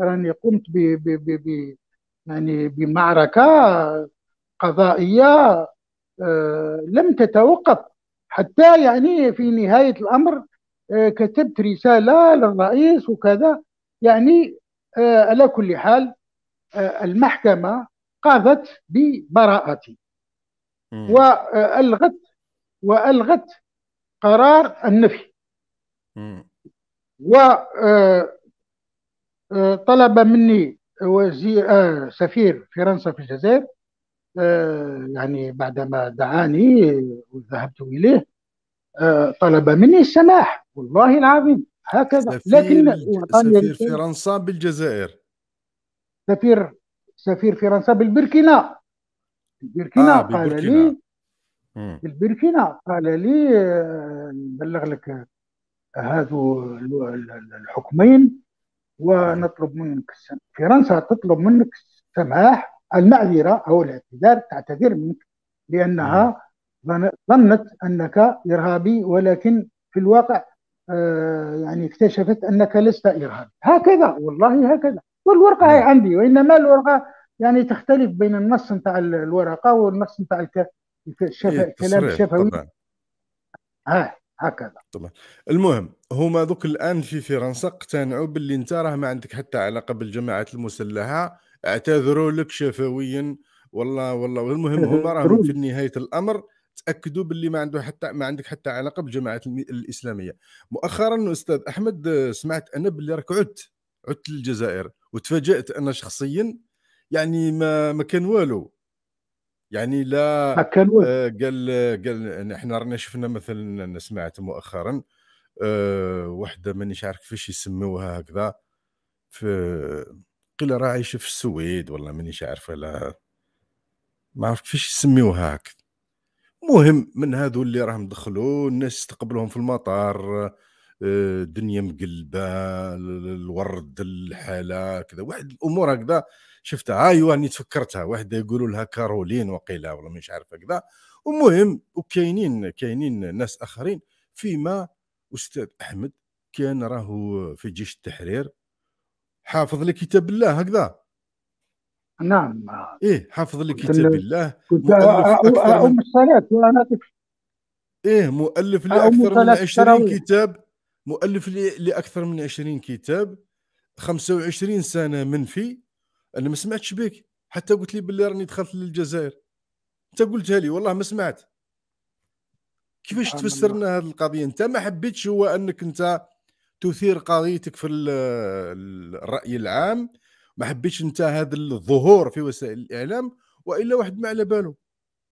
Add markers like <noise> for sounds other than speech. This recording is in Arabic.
راني قمت ب ب ب يعني بمعركه قضائيه آه، لم تتوقف حتى يعني في نهايه الامر آه، كتبت رساله للرئيس وكذا يعني آه، على كل حال المحكمه قاضت ببراءتي والغت والغت قرار النفي و آه، طلب مني وزير آه، سفير فرنسا في الجزائر آه، يعني بعدما دعاني وذهبت اليه طلب مني السماح والله العظيم هكذا سفير لكن سفير فرنسا بالجزائر سفير سفير فرنسا بالبركينا البركينا آه قال لي البركينا قال لي نبلغ لك هذو الحكمين ونطلب منك السماح فرنسا تطلب منك السماح المعذره او الاعتذار تعتذر منك لانها نعم. ظنت انك ارهابي ولكن في الواقع آه، يعني اكتشفت انك لست ارهابي هكذا والله هكذا والورقه هي نعم. عندي وانما الورقه يعني تختلف بين النص نتاع الورقه والنص نتاع إيه، الكلام الشفوي ها هكذا طبعا المهم هما ذوك الان في فرنسا اقتنعوا باللي انت راه ما عندك حتى علاقه بالجماعات المسلحه اعتذروا لك شفويا والله والله والمهم <laughs> هما راهم في نهايه الامر تاكدوا باللي ما عنده حتى ما عندك حتى علاقه بالجماعات الاسلاميه مؤخرا استاذ احمد سمعت انا باللي راك عدت عدت للجزائر وتفاجات انا شخصيا يعني ما ما كان والو يعني لا آه قال قال احنا رانا شفنا مثلا انا سمعت مؤخرا آه وحده مانيش عارف كيفاش يسموها هكذا في قيل راه عايشه في السويد والله مانيش عارف لا ما عرفت كيفاش يسميوها هكذا مهم من هذو اللي راهم دخلوا الناس استقبلوهم في المطار آه، دنيا مقلبه الورد الحاله كذا واحد الامور هكذا شفتها آه، ايوا راني تفكرتها واحد يقولوا لها كارولين وقيلا ولا مش عارف هكذا ومهم وكاينين كاينين ناس اخرين فيما استاذ احمد كان راهو في جيش التحرير حافظ لكتاب الله هكذا نعم ايه حافظ لكتاب الله كنت ام الصلاه وانا ايه مؤلف لاكثر من 20 كتاب مؤلف لاكثر من 20 كتاب 25 سنه منفي انا ما سمعتش بك حتى قلت لي بلي راني دخلت للجزائر انت قلتها لي والله ما سمعت كيفاش تفسر لنا هذه القضيه انت ما حبيتش هو انك انت تثير قضيتك في الراي العام ما حبيتش انت هذا الظهور في وسائل الاعلام والا واحد ما على باله